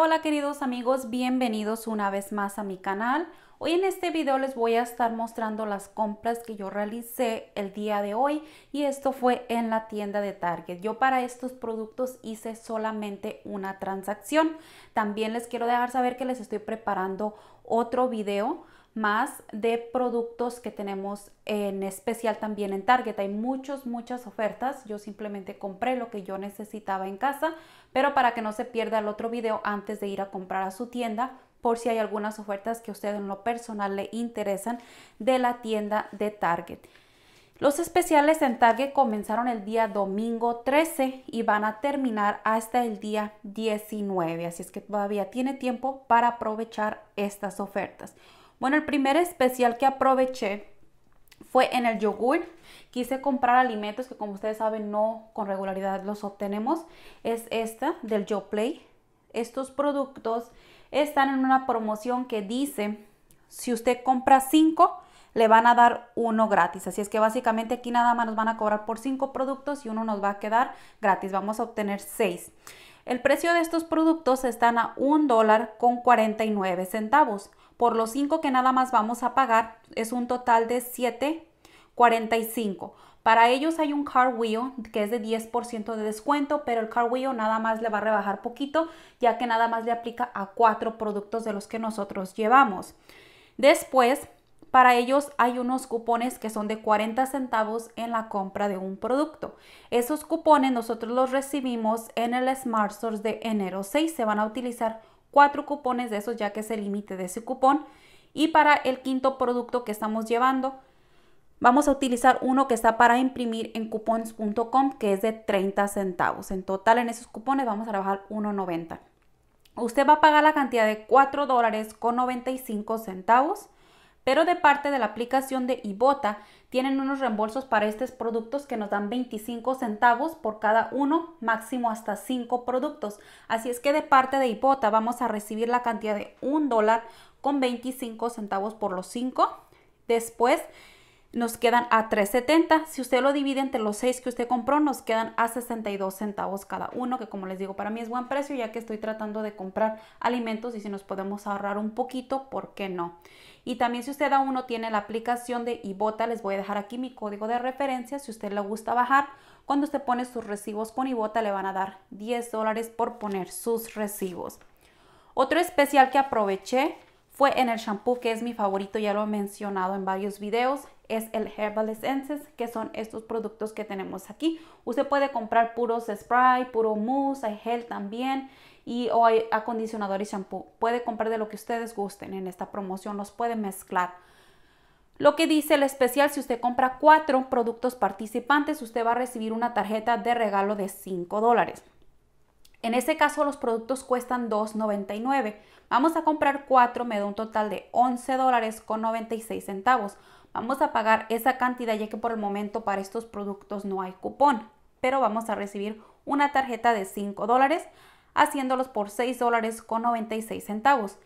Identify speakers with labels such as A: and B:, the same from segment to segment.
A: Hola, queridos amigos, bienvenidos una vez más a mi canal. Hoy en este video les voy a estar mostrando las compras que yo realicé el día de hoy y esto fue en la tienda de Target. Yo para estos productos hice solamente una transacción. También les quiero dejar saber que les estoy preparando otro video más de productos que tenemos en especial también en Target. Hay muchas, muchas ofertas. Yo simplemente compré lo que yo necesitaba en casa, pero para que no se pierda el otro video antes de ir a comprar a su tienda, por si hay algunas ofertas que a usted en lo personal le interesan de la tienda de Target. Los especiales en Target comenzaron el día domingo 13 y van a terminar hasta el día 19, así es que todavía tiene tiempo para aprovechar estas ofertas. Bueno, el primer especial que aproveché fue en el yogur. Quise comprar alimentos que como ustedes saben no con regularidad los obtenemos. Es esta del YoPlay. Estos productos están en una promoción que dice, si usted compra 5, le van a dar uno gratis. Así es que básicamente aquí nada más nos van a cobrar por cinco productos y uno nos va a quedar gratis. Vamos a obtener 6. El precio de estos productos están a un dólar con 49 centavos. Por los 5 que nada más vamos a pagar es un total de 7.45. Para ellos hay un car wheel que es de 10% de descuento, pero el car nada más le va a rebajar poquito, ya que nada más le aplica a 4 productos de los que nosotros llevamos. Después para ellos hay unos cupones que son de 40 centavos en la compra de un producto. Esos cupones nosotros los recibimos en el Smart Source de enero 6. Se van a utilizar cuatro cupones de esos ya que es el límite de ese cupón. Y para el quinto producto que estamos llevando, vamos a utilizar uno que está para imprimir en cupones.com que es de 30 centavos. En total en esos cupones vamos a trabajar 1.90. Usted va a pagar la cantidad de 4 dólares con 95 centavos pero de parte de la aplicación de Ibota tienen unos reembolsos para estos productos que nos dan 25 centavos por cada uno, máximo hasta 5 productos. Así es que de parte de Ibota vamos a recibir la cantidad de 1 dólar con 25 centavos por los 5. Después nos quedan a 3.70. Si usted lo divide entre los 6 que usted compró, nos quedan a 62 centavos cada uno, que como les digo, para mí es buen precio ya que estoy tratando de comprar alimentos y si nos podemos ahorrar un poquito, ¿por qué no? Y también si usted aún no tiene la aplicación de Ibota, les voy a dejar aquí mi código de referencia si usted le gusta bajar. Cuando usted pone sus recibos con Ibota, le van a dar 10 dólares por poner sus recibos. Otro especial que aproveché fue en el shampoo que es mi favorito, ya lo he mencionado en varios videos es el Herbal Essences, que son estos productos que tenemos aquí. Usted puede comprar puros spray, puro mousse, hay gel también y o hay acondicionador y shampoo. Puede comprar de lo que ustedes gusten en esta promoción, los puede mezclar. Lo que dice el especial, si usted compra cuatro productos participantes, usted va a recibir una tarjeta de regalo de 5 dólares. En este caso los productos cuestan $2.99. Vamos a comprar cuatro, me da un total de $11.96. Vamos a pagar esa cantidad ya que por el momento para estos productos no hay cupón, pero vamos a recibir una tarjeta de 5 dólares haciéndolos por 6 dólares con 96 centavos.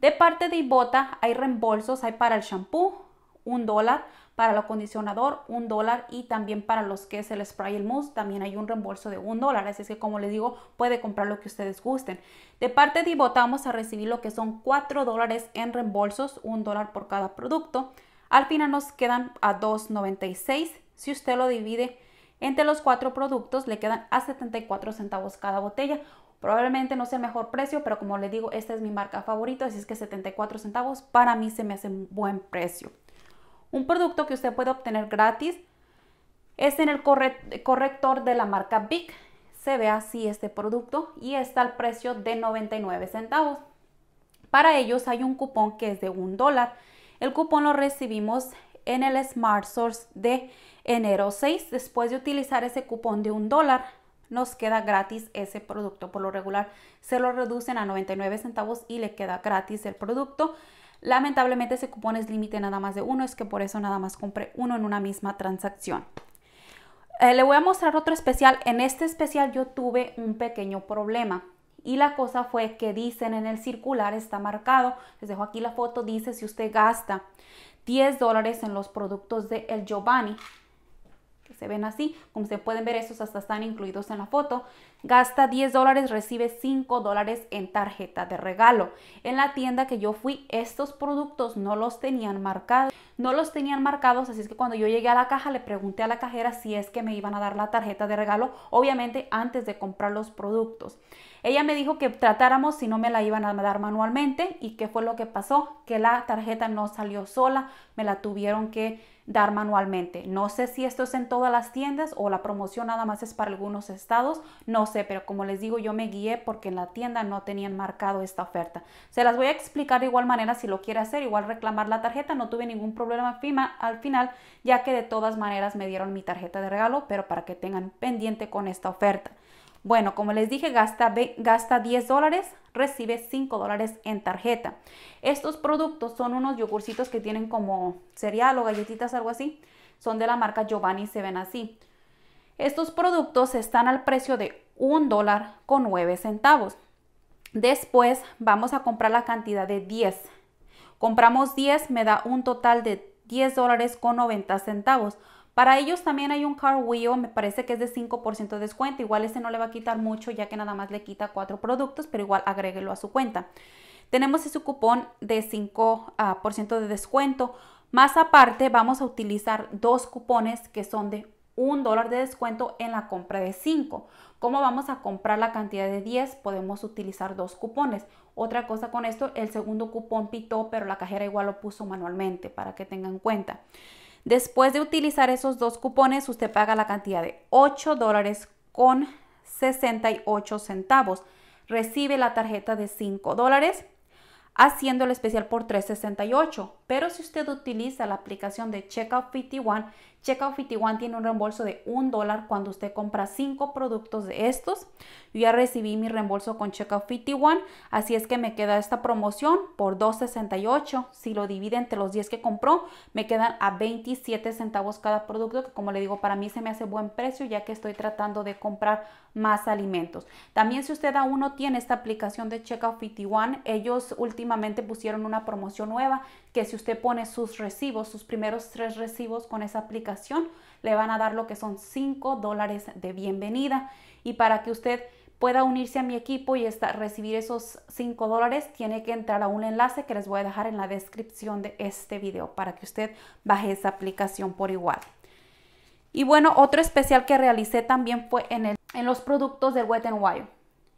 A: De parte de Ibota hay reembolsos, hay para el shampoo, 1 dólar, para el acondicionador, 1 dólar y también para los que es el spray el mousse, también hay un reembolso de 1 dólar. Así es que como les digo, puede comprar lo que ustedes gusten. De parte de Ibota vamos a recibir lo que son 4 dólares en reembolsos, 1 dólar por cada producto. Al final nos quedan a 2.96. Si usted lo divide entre los cuatro productos, le quedan a 74 centavos cada botella. Probablemente no sea el mejor precio, pero como le digo, esta es mi marca favorita, así es que 74 centavos para mí se me hace un buen precio. Un producto que usted puede obtener gratis es en el corrector de la marca Big. Se ve así este producto y está al precio de 99 centavos. Para ellos hay un cupón que es de un dólar el cupón lo recibimos en el Smart Source de enero 6. Después de utilizar ese cupón de un dólar, nos queda gratis ese producto. Por lo regular se lo reducen a 99 centavos y le queda gratis el producto. Lamentablemente ese cupón es límite nada más de uno, es que por eso nada más compré uno en una misma transacción. Eh, le voy a mostrar otro especial. En este especial yo tuve un pequeño problema. Y la cosa fue que dicen en el circular, está marcado, les dejo aquí la foto, dice si usted gasta 10 dólares en los productos de El Giovanni, que se ven así, como se pueden ver, esos hasta están incluidos en la foto, gasta 10 dólares, recibe 5 dólares en tarjeta de regalo. En la tienda que yo fui, estos productos no los tenían marcados. No los tenían marcados, así es que cuando yo llegué a la caja le pregunté a la cajera si es que me iban a dar la tarjeta de regalo, obviamente antes de comprar los productos. Ella me dijo que tratáramos si no me la iban a dar manualmente y qué fue lo que pasó, que la tarjeta no salió sola, me la tuvieron que dar manualmente. No sé si esto es en todas las tiendas o la promoción nada más es para algunos estados, no sé, pero como les digo yo me guié porque en la tienda no tenían marcado esta oferta. Se las voy a explicar de igual manera si lo quiere hacer, igual reclamar la tarjeta, no tuve ningún problema problema al final, ya que de todas maneras me dieron mi tarjeta de regalo, pero para que tengan pendiente con esta oferta. Bueno, como les dije, gasta, gasta 10 dólares, recibe 5 dólares en tarjeta. Estos productos son unos yogurcitos que tienen como cereal o galletitas, algo así. Son de la marca Giovanni, se ven así. Estos productos están al precio de 1 dólar con 9 centavos. Después vamos a comprar la cantidad de 10. Compramos 10, me da un total de 10 dólares con 90 centavos. Para ellos también hay un car wheel, me parece que es de 5% de descuento. Igual ese no le va a quitar mucho ya que nada más le quita 4 productos, pero igual agréguelo a su cuenta. Tenemos ese cupón de 5% ah, de descuento. Más aparte, vamos a utilizar dos cupones que son de un dólar de descuento en la compra de 5. Como vamos a comprar la cantidad de 10, podemos utilizar dos cupones. Otra cosa con esto, el segundo cupón pitó, pero la cajera igual lo puso manualmente para que tengan en cuenta. Después de utilizar esos dos cupones, usted paga la cantidad de 8 dólares con 68 centavos. Recibe la tarjeta de 5 dólares haciendo el especial por 368. Pero si usted utiliza la aplicación de Checkout 51, Checkout 51 tiene un reembolso de un dólar cuando usted compra cinco productos de estos. Yo ya recibí mi reembolso con Checkout 51, así es que me queda esta promoción por 2.68. Si lo divide entre los 10 que compró, me quedan a 27 centavos cada producto, que como le digo, para mí se me hace buen precio ya que estoy tratando de comprar más alimentos. También si usted aún no tiene esta aplicación de Checkout 51, ellos últimamente pusieron una promoción nueva que si usted pone sus recibos, sus primeros tres recibos con esa aplicación, le van a dar lo que son 5 dólares de bienvenida. Y para que usted pueda unirse a mi equipo y recibir esos 5 dólares, tiene que entrar a un enlace que les voy a dejar en la descripción de este video para que usted baje esa aplicación por igual. Y bueno, otro especial que realicé también fue en, el, en los productos de Wet n Wild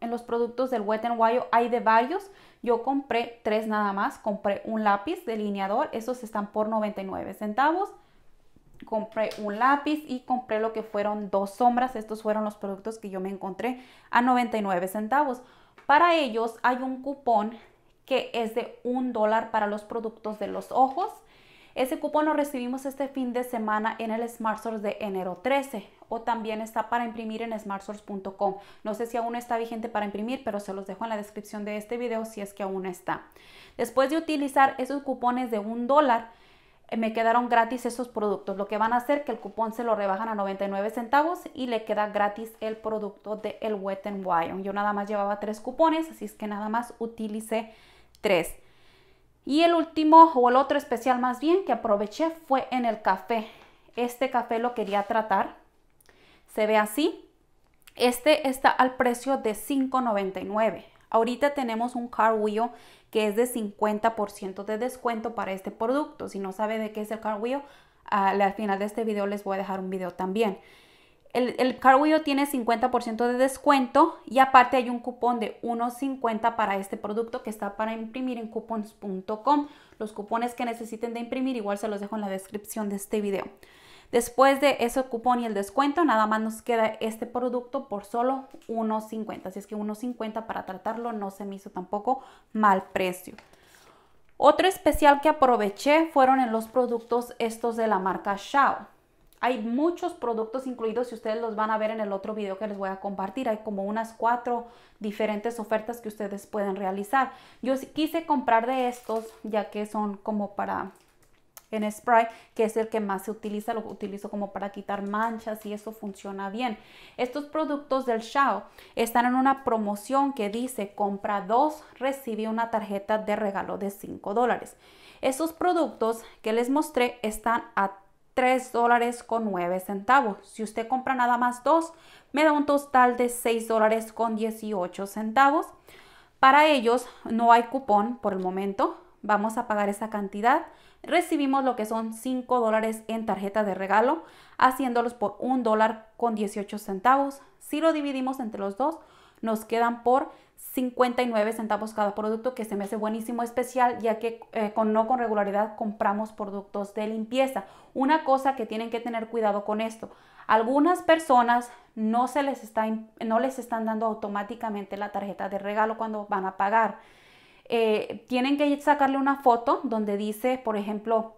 A: en los productos del Wet n Wild hay de varios. Yo compré tres nada más. Compré un lápiz delineador. Esos están por 99 centavos. Compré un lápiz y compré lo que fueron dos sombras. Estos fueron los productos que yo me encontré a 99 centavos. Para ellos hay un cupón que es de un dólar para los productos de los ojos ese cupón lo recibimos este fin de semana en el SmartSource de enero 13 o también está para imprimir en smartsource.com. No sé si aún está vigente para imprimir, pero se los dejo en la descripción de este video si es que aún está. Después de utilizar esos cupones de un dólar, eh, me quedaron gratis esos productos. Lo que van a hacer que el cupón se lo rebajan a 99 centavos y le queda gratis el producto de el Wet n Wild. Yo nada más llevaba tres cupones, así es que nada más utilicé tres. Y el último o el otro especial más bien que aproveché fue en el café. Este café lo quería tratar. Se ve así. Este está al precio de $5.99. Ahorita tenemos un wheel que es de 50% de descuento para este producto. Si no sabe de qué es el a al final de este video les voy a dejar un video también el, el tiene 50% de descuento y aparte hay un cupón de 1.50 para este producto que está para imprimir en coupons.com. Los cupones que necesiten de imprimir igual se los dejo en la descripción de este video. Después de ese cupón y el descuento, nada más nos queda este producto por solo 1.50. Así es que 1.50 para tratarlo no se me hizo tampoco mal precio. Otro especial que aproveché fueron en los productos estos de la marca Shao. Hay muchos productos incluidos y ustedes los van a ver en el otro video que les voy a compartir. Hay como unas cuatro diferentes ofertas que ustedes pueden realizar. Yo quise comprar de estos ya que son como para en spray, que es el que más se utiliza, lo utilizo como para quitar manchas y eso funciona bien. Estos productos del Shao están en una promoción que dice compra dos, recibe una tarjeta de regalo de 5 dólares. Esos productos que les mostré están a 3 dólares con 9 centavos. Si usted compra nada más dos, me da un total de 6 dólares con 18 centavos. Para ellos no hay cupón por el momento. Vamos a pagar esa cantidad. Recibimos lo que son 5 dólares en tarjeta de regalo, haciéndolos por un dólar con 18 centavos. Si lo dividimos entre los dos, nos quedan por 59 centavos cada producto, que se me hace buenísimo especial, ya que eh, con, no con regularidad compramos productos de limpieza. Una cosa que tienen que tener cuidado con esto, algunas personas no, se les, está, no les están dando automáticamente la tarjeta de regalo cuando van a pagar. Eh, tienen que sacarle una foto donde dice, por ejemplo,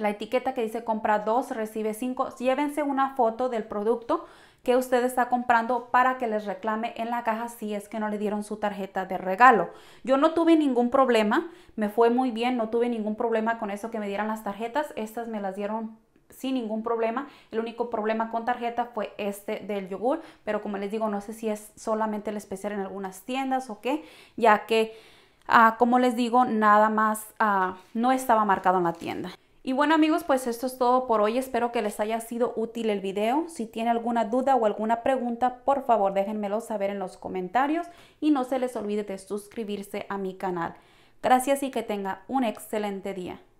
A: la etiqueta que dice compra 2, recibe cinco. Llévense una foto del producto que usted está comprando para que les reclame en la caja si es que no le dieron su tarjeta de regalo. Yo no tuve ningún problema, me fue muy bien, no tuve ningún problema con eso que me dieran las tarjetas. Estas me las dieron sin ningún problema. El único problema con tarjeta fue este del yogur, pero como les digo, no sé si es solamente el especial en algunas tiendas o qué, ya que, ah, como les digo, nada más ah, no estaba marcado en la tienda. Y bueno amigos, pues esto es todo por hoy. Espero que les haya sido útil el video. Si tiene alguna duda o alguna pregunta, por favor déjenmelo saber en los comentarios y no se les olvide de suscribirse a mi canal. Gracias y que tenga un excelente día.